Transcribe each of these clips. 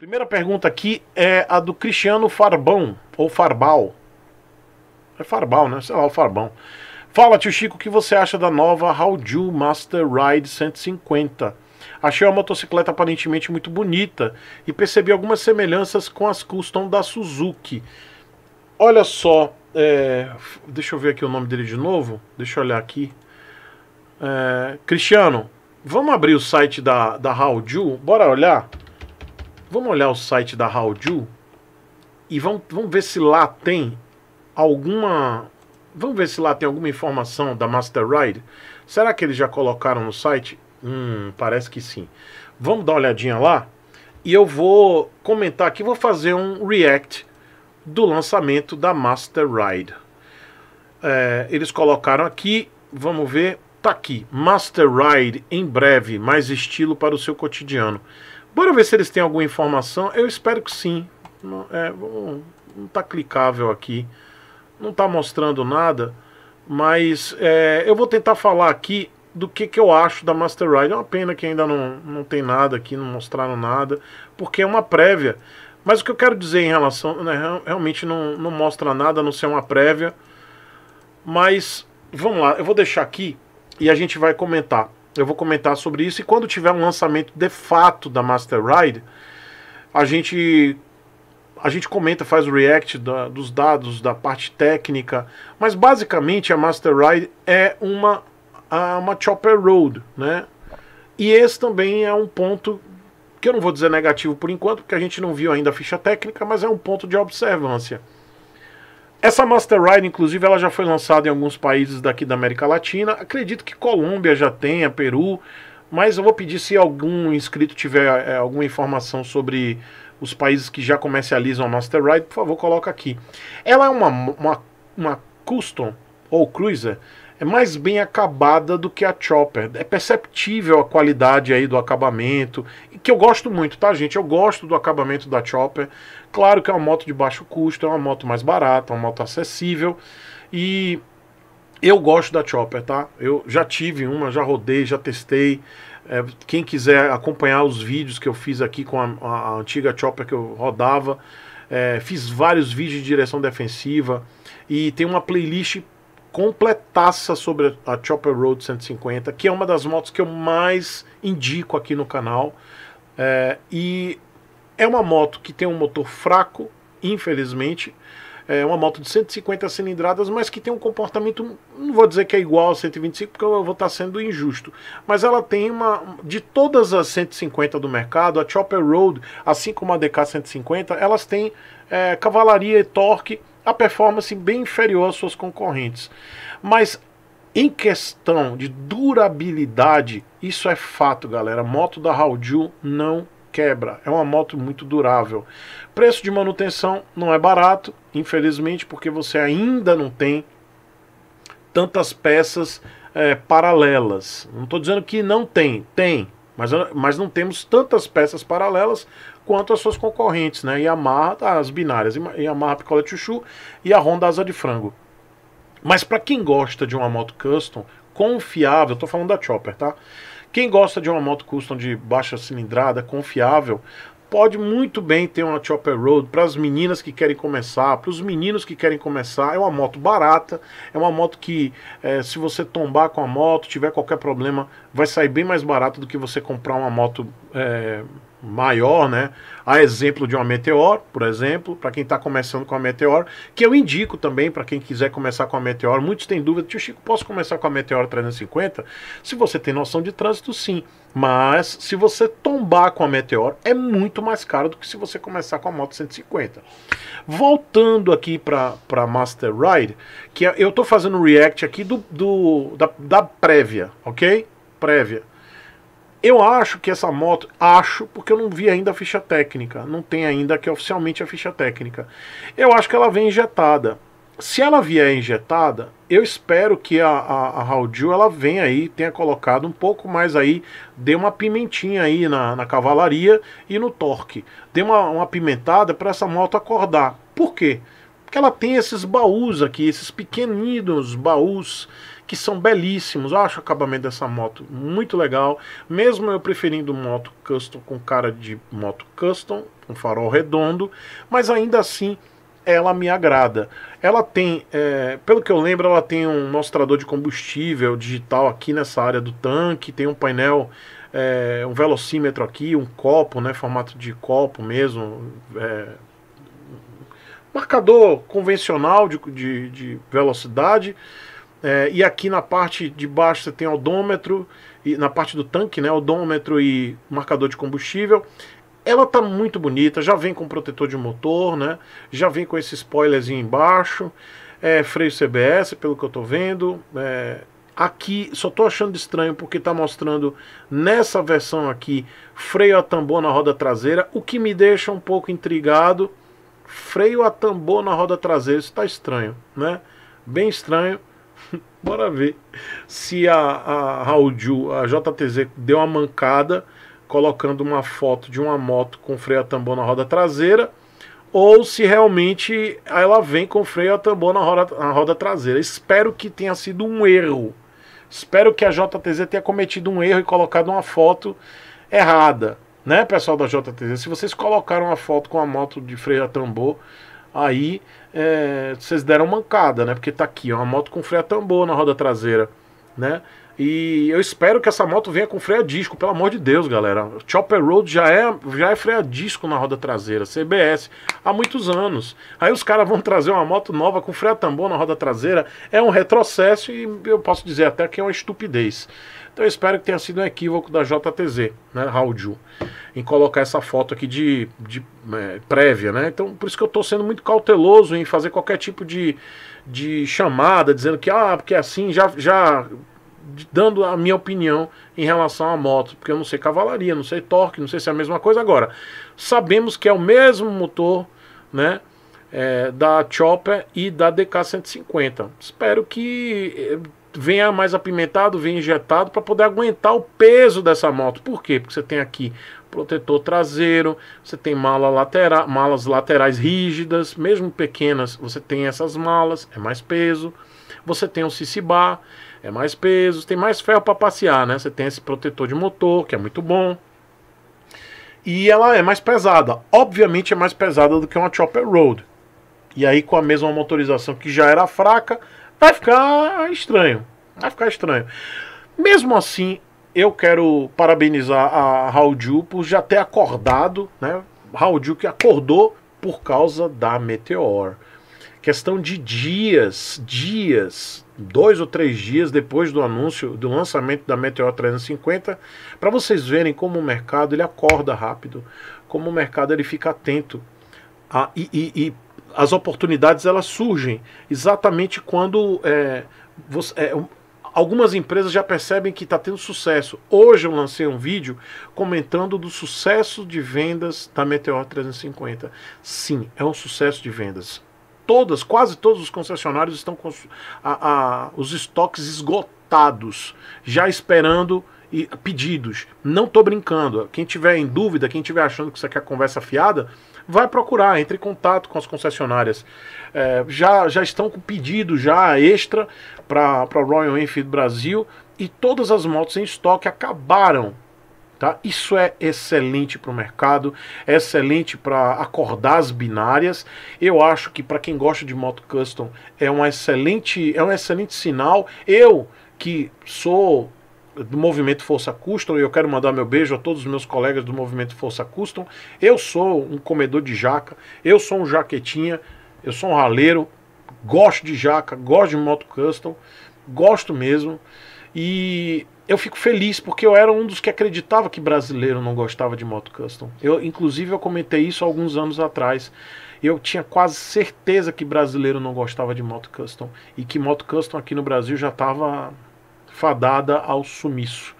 Primeira pergunta aqui é a do Cristiano Farbão, ou Farbal. É Farbal, né? Sei lá, o Farbão. Fala, tio Chico, o que você acha da nova Howju Master Ride 150? Achei uma motocicleta aparentemente muito bonita e percebi algumas semelhanças com as custom da Suzuki. Olha só, é... deixa eu ver aqui o nome dele de novo. Deixa eu olhar aqui. É... Cristiano, vamos abrir o site da, da Howju? Bora olhar? Vamos olhar o site da Haoju e vamos, vamos ver se lá tem alguma. Vamos ver se lá tem alguma informação da Master Ride. Será que eles já colocaram no site? Hum, parece que sim. Vamos dar uma olhadinha lá e eu vou comentar aqui, vou fazer um react do lançamento da Master Ride. É, eles colocaram aqui, vamos ver, tá aqui, Master Ride em breve, mais estilo para o seu cotidiano. Bora ver se eles têm alguma informação. Eu espero que sim. Não, é, não, não tá clicável aqui. Não tá mostrando nada. Mas é, eu vou tentar falar aqui do que, que eu acho da Master Ride. É uma pena que ainda não, não tem nada aqui, não mostraram nada, porque é uma prévia. Mas o que eu quero dizer em relação. Né, realmente não, não mostra nada, a não ser uma prévia. Mas vamos lá, eu vou deixar aqui e a gente vai comentar. Eu vou comentar sobre isso. E quando tiver um lançamento de fato da Master Ride, a gente a gente comenta, faz o react da, dos dados, da parte técnica, mas basicamente a Master Ride é uma, uma Chopper Road, né? E esse também é um ponto que eu não vou dizer negativo por enquanto, porque a gente não viu ainda a ficha técnica, mas é um ponto de observância. Essa Master Ride, inclusive, ela já foi lançada em alguns países daqui da América Latina. Acredito que Colômbia já tenha, Peru, mas eu vou pedir se algum inscrito tiver é, alguma informação sobre os países que já comercializam a Master Ride, por favor, coloca aqui. Ela é uma, uma, uma custom ou cruiser é mais bem acabada do que a Chopper. É perceptível a qualidade aí do acabamento, que eu gosto muito, tá, gente? Eu gosto do acabamento da Chopper. Claro que é uma moto de baixo custo, é uma moto mais barata, é uma moto acessível e eu gosto da Chopper, tá? Eu já tive uma, já rodei, já testei. É, quem quiser acompanhar os vídeos que eu fiz aqui com a, a, a antiga Chopper que eu rodava, é, fiz vários vídeos de direção defensiva e tem uma playlist completaça sobre a Chopper Road 150, que é uma das motos que eu mais indico aqui no canal. É, e é uma moto que tem um motor fraco, infelizmente. É uma moto de 150 cilindradas, mas que tem um comportamento, não vou dizer que é igual a 125, porque eu vou estar sendo injusto. Mas ela tem uma. De todas as 150 do mercado, a Chopper Road, assim como a DK 150, elas têm é, cavalaria e torque a performance bem inferior às suas concorrentes. Mas em questão de durabilidade, isso é fato, galera. A moto da Hauju não quebra. É uma moto muito durável. Preço de manutenção não é barato, infelizmente, porque você ainda não tem tantas peças é, paralelas. Não estou dizendo que não tem, tem, mas, mas não temos tantas peças paralelas quanto as suas concorrentes, né? Yamaha, as binárias, Yamaha Picola Chuchu e a Honda Asa de Frango. Mas para quem gosta de uma moto custom confiável, estou falando da Chopper, tá? Quem gosta de uma moto custom de baixa cilindrada, confiável, pode muito bem ter uma Chopper Road para as meninas que querem começar, para os meninos que querem começar. É uma moto barata, é uma moto que, é, se você tombar com a moto, tiver qualquer problema, vai sair bem mais barato do que você comprar uma moto é, maior, né? A exemplo de uma Meteor, por exemplo, para quem está começando com a Meteor, que eu indico também para quem quiser começar com a Meteor. Muitos têm dúvida, tio Chico, posso começar com a Meteor 350? Se você tem noção de trânsito, sim. Mas se você tombar com a Meteor, é muito mais caro do que se você começar com a moto 150. Voltando aqui para Master Ride, que é, eu estou fazendo react aqui do, do da, da prévia, ok? Prévia. Eu acho que essa moto, acho, porque eu não vi ainda a ficha técnica, não tem ainda que é oficialmente a ficha técnica. Eu acho que ela vem injetada. Se ela vier injetada, eu espero que a, a, a Raudil ela venha aí, tenha colocado um pouco mais aí, dê uma pimentinha aí na, na cavalaria e no torque. Dê uma, uma pimentada para essa moto acordar. Por quê? Porque ela tem esses baús aqui, esses pequeninos baús que são belíssimos. Eu acho o acabamento dessa moto muito legal. Mesmo eu preferindo moto custom com cara de moto custom, com farol redondo, mas ainda assim ela me agrada. Ela tem, é, pelo que eu lembro, ela tem um mostrador de combustível digital aqui nessa área do tanque, tem um painel, é, um velocímetro aqui, um copo, né, formato de copo mesmo, é, marcador convencional de, de, de velocidade. É, e aqui na parte de baixo você tem odômetro, e na parte do tanque, né, odômetro e marcador de combustível. Ela tá muito bonita, já vem com protetor de motor, né? Já vem com esse spoilerzinho embaixo, é, freio CBS, pelo que eu tô vendo. É, aqui só tô achando estranho porque tá mostrando nessa versão aqui freio a tambor na roda traseira, o que me deixa um pouco intrigado. Freio a tambor na roda traseira, isso tá estranho, né? Bem estranho. Bora ver se a, a Raulju, a JTZ, deu uma mancada colocando uma foto de uma moto com freio a tambor na roda traseira ou se realmente ela vem com freio a tambor na roda, na roda traseira. Espero que tenha sido um erro. Espero que a JTZ tenha cometido um erro e colocado uma foto errada, né, pessoal da JTZ? Se vocês colocaram uma foto com a moto de freio a tambor aí é, vocês deram mancada, né? Porque tá aqui, ó, uma moto com freio a tambor na roda traseira, né? E eu espero que essa moto venha com freio a disco, pelo amor de Deus, galera. Chopper Road já é, já é freio a disco na roda traseira, CBS, há muitos anos. Aí os caras vão trazer uma moto nova com freio a tambor na roda traseira, é um retrocesso e eu posso dizer até que é uma estupidez. Então eu espero que tenha sido um equívoco da JTZ, né, Raul Ju, em colocar essa foto aqui de, de é, prévia, né? Então por isso que eu estou sendo muito cauteloso em fazer qualquer tipo de, de chamada, dizendo que, ah, porque é assim já, já dando a minha opinião em relação à moto, porque eu não sei cavalaria, não sei torque, não sei se é a mesma coisa. Agora, sabemos que é o mesmo motor, né? É, da Chopper e da DK150. Espero que eh, venha mais apimentado, venha injetado para poder aguentar o peso dessa moto. Por quê? Porque você tem aqui protetor traseiro, você tem mala lateral, malas laterais rígidas, mesmo pequenas, você tem essas malas, é mais peso. Você tem o um CC bar, é mais peso, tem mais ferro para passear, né? Você tem esse protetor de motor, que é muito bom. E ela é mais pesada, obviamente é mais pesada do que uma Chopper Road. E aí com a mesma motorização que já era fraca, vai ficar estranho. Vai ficar estranho. Mesmo assim, eu quero parabenizar a Raul por já ter acordado, né? Raul que acordou por causa da Meteor questão de dias, dias, dois ou três dias depois do anúncio, do lançamento da Meteor 350, para vocês verem como o mercado ele acorda rápido, como o mercado ele fica atento a, ah, e, e, e as oportunidades elas surgem exatamente quando é, você, é, algumas empresas já percebem que está tendo sucesso. Hoje eu lancei um vídeo comentando do sucesso de vendas da Meteor 350. Sim, é um sucesso de vendas todas, quase todos os concessionários estão com a, a, os estoques esgotados, já esperando e, pedidos. Não tô brincando. Quem tiver em dúvida, quem tiver achando que isso aqui é conversa fiada, vai procurar, entre em contato com as concessionárias. É, já, já estão com pedido já extra para a Royal Enfield Brasil e todas as motos em estoque acabaram Tá? Isso é excelente para o mercado, é excelente para acordar as binárias. Eu acho que para quem gosta de moto custom é, um excelente, é um excelente sinal. Eu, que sou do movimento Força Custom, e eu quero mandar meu beijo a todos os meus colegas do movimento Força Custom. Eu sou um comedor de jaca, eu sou um jaquetinha, eu sou um raleiro, gosto de jaca, gosto de moto custom, gosto mesmo. E eu fico feliz porque eu era um dos que acreditava que brasileiro não gostava de moto custom. Eu, inclusive, eu comentei isso alguns anos atrás. Eu tinha quase certeza que brasileiro não gostava de moto custom e que moto custom aqui no Brasil já estava fadada ao sumiço.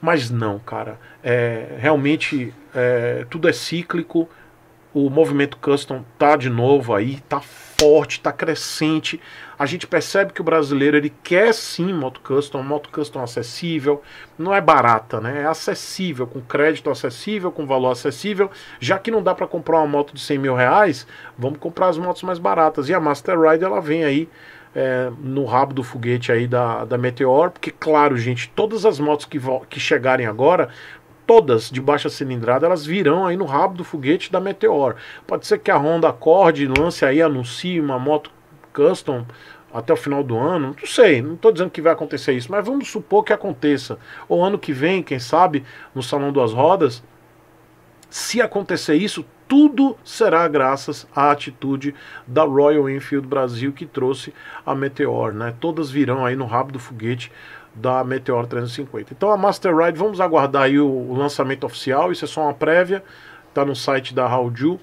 Mas não, cara. É, realmente é, tudo é cíclico. O movimento custom tá de novo aí, tá forte, tá crescente a gente percebe que o brasileiro ele quer sim moto custom, moto custom acessível, não é barata, né? É acessível, com crédito acessível, com valor acessível. Já que não dá para comprar uma moto de 100 mil reais, vamos comprar as motos mais baratas. E a Master Ride ela vem aí é, no rabo do foguete aí da, da Meteor, porque claro, gente, todas as motos que, que chegarem agora todas de baixa cilindrada, elas virão aí no rabo do foguete da Meteor. Pode ser que a Honda acorde, lance aí, anuncie uma moto custom até o final do ano, não sei, não estou dizendo que vai acontecer isso, mas vamos supor que aconteça. Ou ano que vem, quem sabe, no Salão das Rodas, se acontecer isso, tudo será graças à atitude da Royal Enfield Brasil que trouxe a Meteor, né? Todas virão aí no rabo do foguete da Meteor 350. Então a Master Ride, vamos aguardar aí o lançamento oficial, isso é só uma prévia, tá no site da Haldju.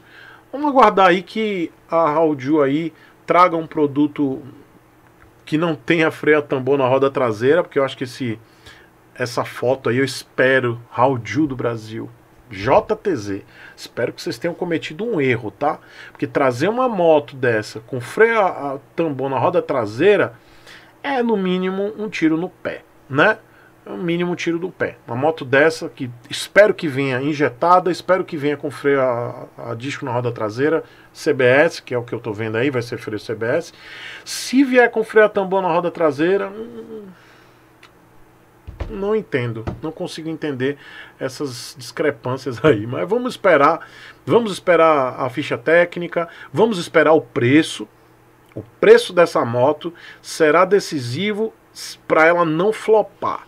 Vamos aguardar aí que a Haldju aí traga um produto que não tenha freio a tambor na roda traseira, porque eu acho que esse, essa foto aí eu espero, Raul do Brasil, JTZ. Espero que vocês tenham cometido um erro, tá? Porque trazer uma moto dessa com freio a tambor na roda traseira é no mínimo um tiro no pé, né? é o mínimo tiro do pé. Uma moto dessa, que espero que venha injetada, espero que venha com freio a, a disco na roda traseira, CBS, que é o que eu estou vendo aí, vai ser freio CBS. Se vier com freio a tambor na roda traseira, hum, não entendo, não consigo entender essas discrepâncias aí. Mas vamos esperar, vamos esperar a ficha técnica, vamos esperar o preço. O preço dessa moto será decisivo para ela não flopar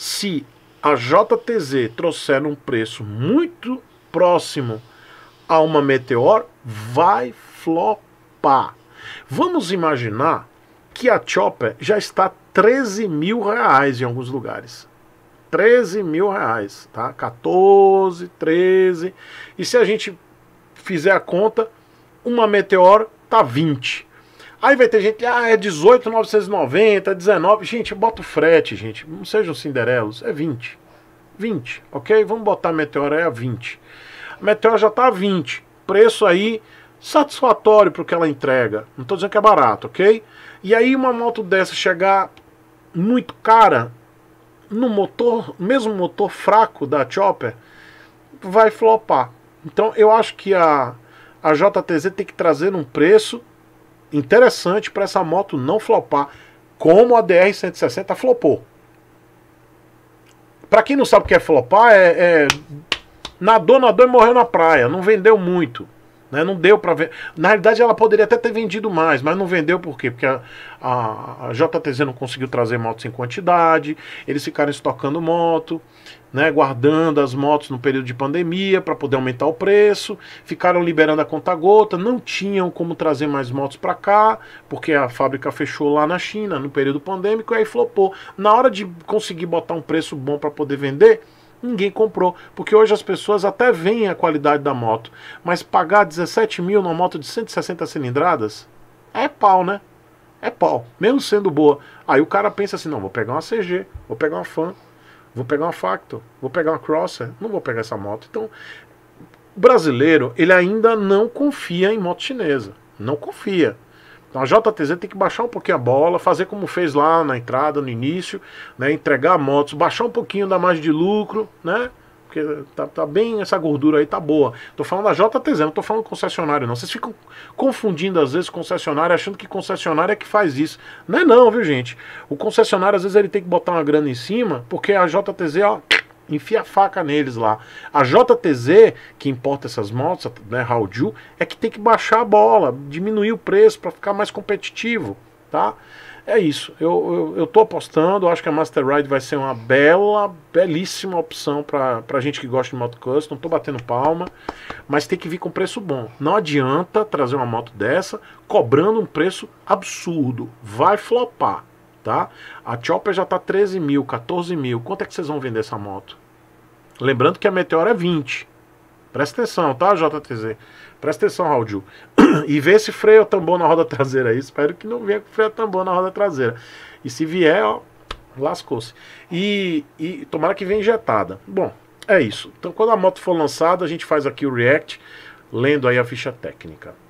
se a JTZ trouxer um preço muito próximo a uma Meteor, vai flopar. Vamos imaginar que a Chopper já está 13 mil reais em alguns lugares. 13 mil reais, tá? 14, 13. E se a gente fizer a conta, uma Meteor tá 20. Aí vai ter gente, ah, é 18,990, é 19. Gente, bota o frete, gente. Não sejam cinderelos, é 20. 20, ok? Vamos botar a Meteor aí a 20. A Meteor já tá a 20. Preço aí satisfatório para o que ela entrega. Não estou dizendo que é barato, ok? E aí uma moto dessa chegar muito cara no motor, mesmo motor fraco da Chopper, vai flopar. Então eu acho que a, a JTZ tem que trazer um preço interessante para essa moto não flopar, como a DR-160 flopou. Para quem não sabe o que é flopar, é, é nadou, nadou e morreu na praia, não vendeu muito. Né? Não deu para ver. Na realidade, ela poderia até ter vendido mais, mas não vendeu por quê? Porque a, a, a JTZ não conseguiu trazer motos em quantidade, eles ficaram estocando moto, né? guardando as motos no período de pandemia para poder aumentar o preço, ficaram liberando a conta-gota, não tinham como trazer mais motos para cá, porque a fábrica fechou lá na China no período pandêmico, e aí flopou. Na hora de conseguir botar um preço bom para poder vender ninguém comprou. Porque hoje as pessoas até veem a qualidade da moto, mas pagar 17 mil numa moto de 160 cilindradas é pau, né? É pau, mesmo sendo boa. Aí o cara pensa assim: não, vou pegar uma CG, vou pegar uma Fan, vou pegar uma Factor, vou pegar uma Crosser, não vou pegar essa moto. Então, o brasileiro, ele ainda não confia em moto chinesa. Não confia. Então a JTZ tem que baixar um pouquinho a bola, fazer como fez lá na entrada, no início, né? Entregar motos, baixar um pouquinho, da mais de lucro, né? Porque tá, tá bem, essa gordura aí tá boa. Tô falando da JTZ, não tô falando concessionário, não. Vocês ficam confundindo às vezes concessionário, achando que concessionário é que faz isso. Não é não, viu, gente? O concessionário, às vezes, ele tem que botar uma grana em cima, porque a JTZ, ó, enfia a faca neles lá. A JTZ, que importa essas motos, né, Haudiu, é que tem que baixar a bola, diminuir o preço para ficar mais competitivo, tá? É isso, eu, eu, eu tô apostando, acho que a Master Ride vai ser uma bela, belíssima opção para pra gente que gosta de moto custom, tô batendo palma, mas tem que vir com preço bom. Não adianta trazer uma moto dessa cobrando um preço absurdo, vai flopar tá? A Chopper já tá 13 mil, 14 mil. Quanto é que vocês vão vender essa moto? Lembrando que a Meteor é 20. Presta atenção, tá, JTZ? Presta atenção, Raul E vê se freio tambor na roda traseira aí. Espero que não venha com freio tambor na roda traseira. E se vier, ó, lascou-se. E, e tomara que venha injetada. Bom, é isso. Então, quando a moto for lançada, a gente faz aqui o react, lendo aí a ficha técnica.